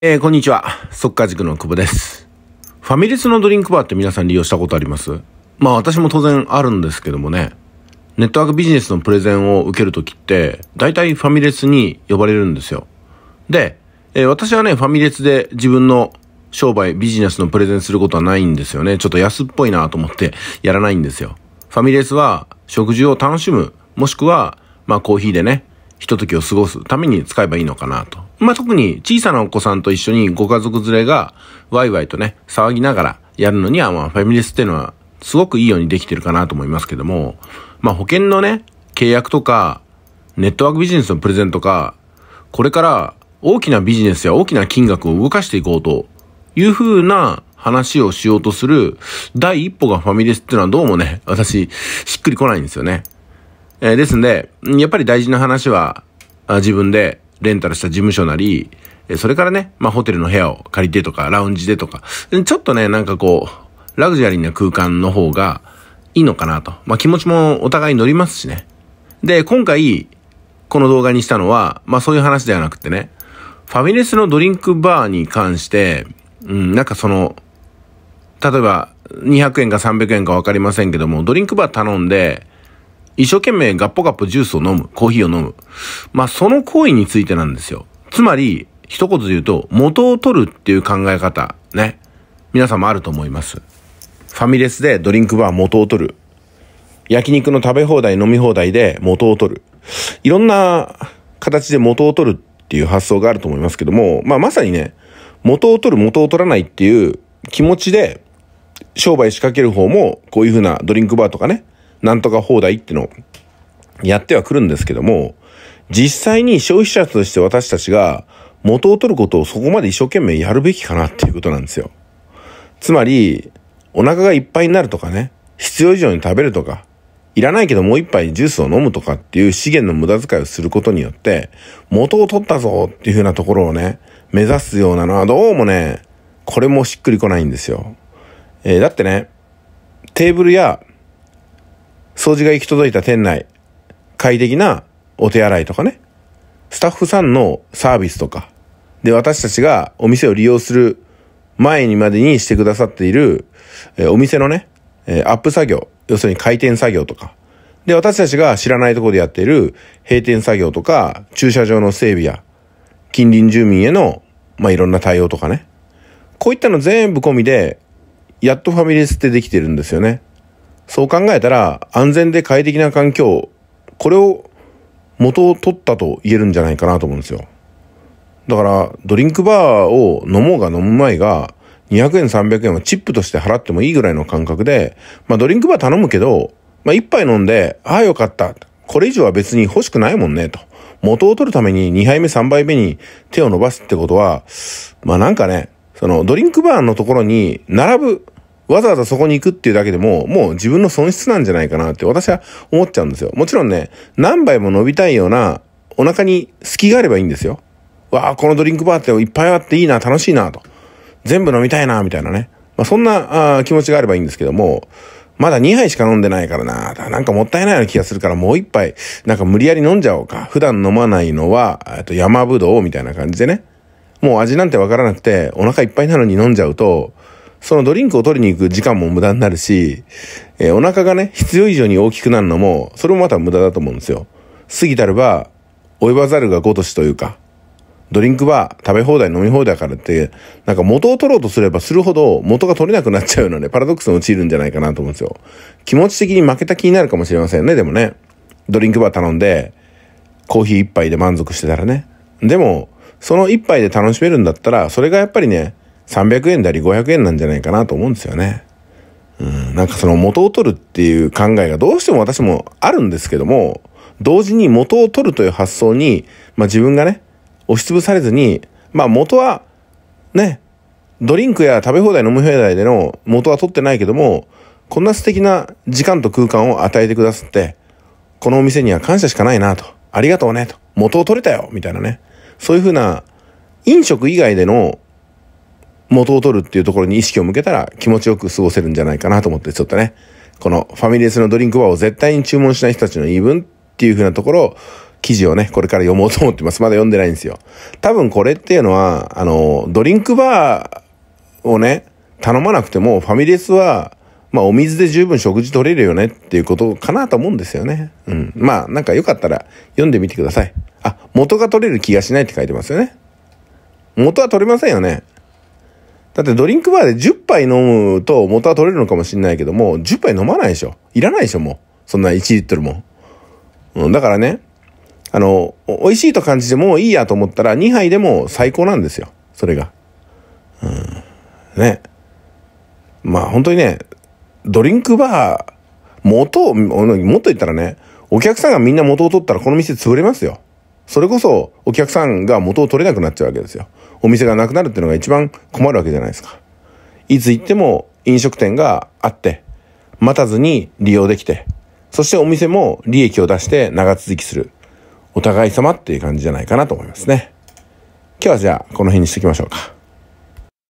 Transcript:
えー、こんにちは。速か、塾の久保です。ファミレスのドリンクバーって皆さん利用したことありますまあ私も当然あるんですけどもね。ネットワークビジネスのプレゼンを受けるときって、大体ファミレスに呼ばれるんですよ。で、えー、私はね、ファミレスで自分の商売、ビジネスのプレゼンすることはないんですよね。ちょっと安っぽいなと思ってやらないんですよ。ファミレスは食事を楽しむ、もしくは、まあコーヒーでね、ひとときを過ごすために使えばいいのかなとまあ、特に小さなお子さんと一緒にご家族連れがワイワイとね、騒ぎながらやるのには、まあ、ファミレスっていうのはすごくいいようにできてるかなと思いますけども、まあ、保険のね、契約とか、ネットワークビジネスのプレゼントか、これから大きなビジネスや大きな金額を動かしていこうというふうな話をしようとする第一歩がファミレスっていうのはどうもね、私、しっくりこないんですよね。えー、ですんで、やっぱり大事な話は、自分でレンタルした事務所なり、それからね、まあホテルの部屋を借りてとか、ラウンジでとか、ちょっとね、なんかこう、ラグジュアリーな空間の方がいいのかなと。まあ気持ちもお互い乗りますしね。で、今回、この動画にしたのは、まあそういう話ではなくてね、ファミレスのドリンクバーに関して、うん、なんかその、例えば200円か300円かわかりませんけども、ドリンクバー頼んで、一生懸命ガッポガッポジュースを飲む、コーヒーを飲む。まあ、その行為についてなんですよ。つまり、一言で言うと、元を取るっていう考え方、ね。皆さんもあると思います。ファミレスでドリンクバー元を取る。焼肉の食べ放題飲み放題で元を取る。いろんな形で元を取るっていう発想があると思いますけども、まあまさにね、元を取る元を取らないっていう気持ちで商売仕掛ける方もこういう風なドリンクバーとかね、なんとか放題ってのをやってはくるんですけども、実際に消費者として私たちが元を取ることをそこまで一生懸命やるべきかなっていうことなんですよ。つまり、お腹がいっぱいになるとかね、必要以上に食べるとか、いらないけどもう一杯ジュースを飲むとかっていう資源の無駄遣いをすることによって、元を取ったぞっていうふうなところをね、目指すようなのはどうもね、これもしっくりこないんですよ。えー、だってね、テーブルや掃除が行き届いた店内、快適なお手洗いとかね、スタッフさんのサービスとか、で、私たちがお店を利用する前にまでにしてくださっている、えー、お店のね、えー、アップ作業、要するに回転作業とか、で、私たちが知らないところでやっている閉店作業とか、駐車場の整備や、近隣住民への、まあ、いろんな対応とかね。こういったの全部込みで、やっとファミレスってできてるんですよね。そう考えたら、安全で快適な環境、これを元を取ったと言えるんじゃないかなと思うんですよ。だから、ドリンクバーを飲もうが飲む前が、200円300円はチップとして払ってもいいぐらいの感覚で、まあドリンクバー頼むけど、まあ一杯飲んで、ああよかった。これ以上は別に欲しくないもんね、と。元を取るために2杯目3杯目に手を伸ばすってことは、まあなんかね、そのドリンクバーのところに並ぶ、わざわざそこに行くっていうだけでも、もう自分の損失なんじゃないかなって私は思っちゃうんですよ。もちろんね、何杯も伸びたいようなお腹に隙があればいいんですよ。わあ、このドリンクバーっていっぱいあっていいな、楽しいなと。全部飲みたいな、みたいなね。まあ、そんなあ気持ちがあればいいんですけども、まだ2杯しか飲んでないからな。なんかもったいないような気がするから、もう1杯、なんか無理やり飲んじゃおうか。普段飲まないのは、えっと、山ぶどうみたいな感じでね。もう味なんてわからなくて、お腹いっぱいなのに飲んじゃうと、そのドリンクを取りに行く時間も無駄になるし、えー、お腹がね、必要以上に大きくなるのも、それもまた無駄だと思うんですよ。過ぎたれば、及ばざるが如しというか、ドリンクは食べ放題飲み放題からって、なんか元を取ろうとすればするほど元が取れなくなっちゃうので、パラドックスに陥るんじゃないかなと思うんですよ。気持ち的に負けた気になるかもしれませんね、でもね。ドリンクバー頼んで、コーヒー一杯で満足してたらね。でも、その一杯で楽しめるんだったら、それがやっぱりね、300円だり500円なんじゃないかなと思うんですよね。うん、なんかその元を取るっていう考えがどうしても私もあるんですけども、同時に元を取るという発想に、まあ自分がね、押しつぶされずに、まあ元は、ね、ドリンクや食べ放題飲み放題での元は取ってないけども、こんな素敵な時間と空間を与えてくださって、このお店には感謝しかないなと、ありがとうねと、元を取れたよみたいなね、そういうふうな飲食以外での元を取るっていうところに意識を向けたら気持ちよく過ごせるんじゃないかなと思って、ちょっとね、このファミレスのドリンクバーを絶対に注文しない人たちの言い分っていう風なところを、記事をね、これから読もうと思ってます。まだ読んでないんですよ。多分これっていうのは、あの、ドリンクバーをね、頼まなくても、ファミレスは、まあお水で十分食事取れるよねっていうことかなと思うんですよね。うん。まあなんかよかったら読んでみてください。あ、元が取れる気がしないって書いてますよね。元は取れませんよね。だってドリンクバーで10杯飲むと元は取れるのかもしれないけども、10杯飲まないでしょ。いらないでしょ、もう。そんな1リットルも。うん、だからね、あの、美味しいと感じてもういいやと思ったら2杯でも最高なんですよ。それが。うん。ね。まあ本当にね、ドリンクバー、元を、もっと言ったらね、お客さんがみんな元を取ったらこの店潰れますよ。それこそお客さんが元を取れなくなっちゃうわけですよ。お店がなくなるっていうのが一番困るわけじゃないですか。いつ行っても飲食店があって、待たずに利用できて、そしてお店も利益を出して長続きする。お互い様っていう感じじゃないかなと思いますね。今日はじゃあこの辺にしておきましょうか。